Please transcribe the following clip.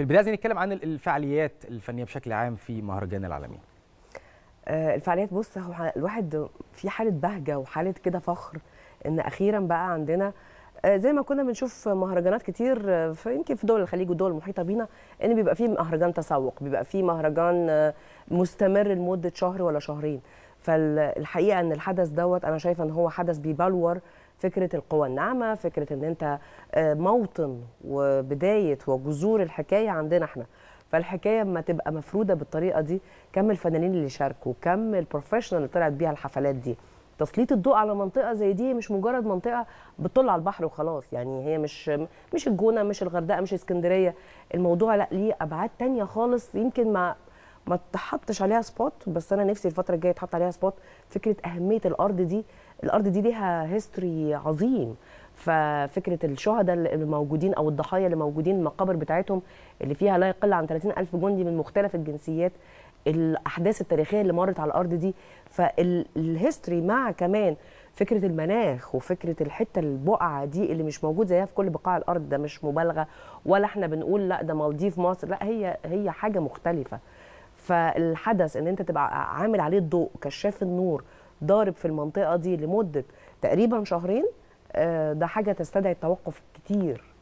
في البدايه عايزين نتكلم عن الفعاليات الفنيه بشكل عام في مهرجان العالمين آه، الفعاليات بص هو الواحد في حاله بهجه وحاله كده فخر ان اخيرا بقى عندنا آه، زي ما كنا بنشوف مهرجانات كتير آه، في يمكن في دول الخليج والدول المحيطه بينا ان بيبقى فيه مهرجان تسوق بيبقى فيه مهرجان مستمر لمده شهر ولا شهرين فالحقيقه ان الحدث دوت انا شايفه ان هو حدث بيبلور فكره القوى الناعمه فكره ان انت آه، موطن وبدايه وجذور الحكايه عندنا احنا فالحكايه ما تبقى مفروده بالطريقه دي كم الفنانين اللي شاركوا كم البروفيشنال اللي طلعت بيها الحفلات دي تسليط الضوء على منطقه زي دي مش مجرد منطقه بتطل على البحر وخلاص يعني هي مش مش الجونه مش الغردقه مش اسكندريه الموضوع لا ليه ابعاد تانية خالص يمكن ما ما تحطش عليها سبوت بس انا نفسي الفتره الجايه يتحط عليها سبوت فكره اهميه الارض دي الارض دي ليها هيستوري عظيم ففكره الشهداء اللي موجودين او الضحايا اللي موجودين المقابر بتاعتهم اللي فيها لا يقل عن 30000 جندي من مختلف الجنسيات الاحداث التاريخيه اللي مرت على الارض دي فالهيستوري مع كمان فكره المناخ وفكره الحته البقعه دي اللي مش موجود زيها في كل بقاع الارض ده مش مبالغه ولا احنا بنقول لا ده مالديف مصر لا هي هي حاجه مختلفه فالحدث ان انت تبقى عامل عليه الضوء كشاف النور ضارب في المنطقه دي لمده تقريبا شهرين آه، ده حاجه تستدعي التوقف كتير